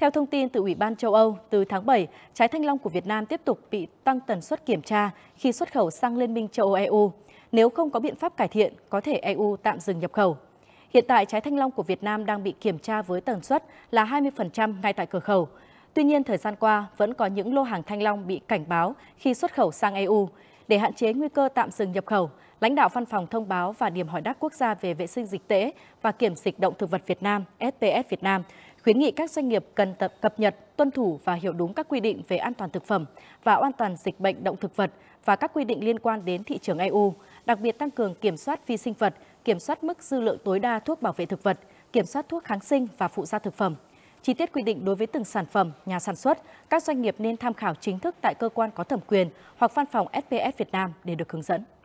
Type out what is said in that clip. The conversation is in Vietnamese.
Theo thông tin từ Ủy ban châu Âu, từ tháng 7, trái thanh long của Việt Nam tiếp tục bị tăng tần suất kiểm tra khi xuất khẩu sang Liên minh châu Âu-EU. Nếu không có biện pháp cải thiện, có thể EU tạm dừng nhập khẩu. Hiện tại, trái thanh long của Việt Nam đang bị kiểm tra với tần suất là 20% ngay tại cửa khẩu. Tuy nhiên, thời gian qua vẫn có những lô hàng thanh long bị cảnh báo khi xuất khẩu sang EU. Để hạn chế nguy cơ tạm dừng nhập khẩu, lãnh đạo văn phòng thông báo và điểm hỏi đáp quốc gia về vệ sinh dịch tễ và kiểm dịch động thực vật Việt Nam, SPS Việt Nam, khuyến nghị các doanh nghiệp cần tập cập nhật, tuân thủ và hiểu đúng các quy định về an toàn thực phẩm và an toàn dịch bệnh động thực vật và các quy định liên quan đến thị trường EU, đặc biệt tăng cường kiểm soát vi sinh vật, kiểm soát mức dư lượng tối đa thuốc bảo vệ thực vật, kiểm soát thuốc kháng sinh và phụ gia thực phẩm. Chi tiết quy định đối với từng sản phẩm, nhà sản xuất, các doanh nghiệp nên tham khảo chính thức tại cơ quan có thẩm quyền hoặc văn phòng SPS Việt Nam để được hướng dẫn.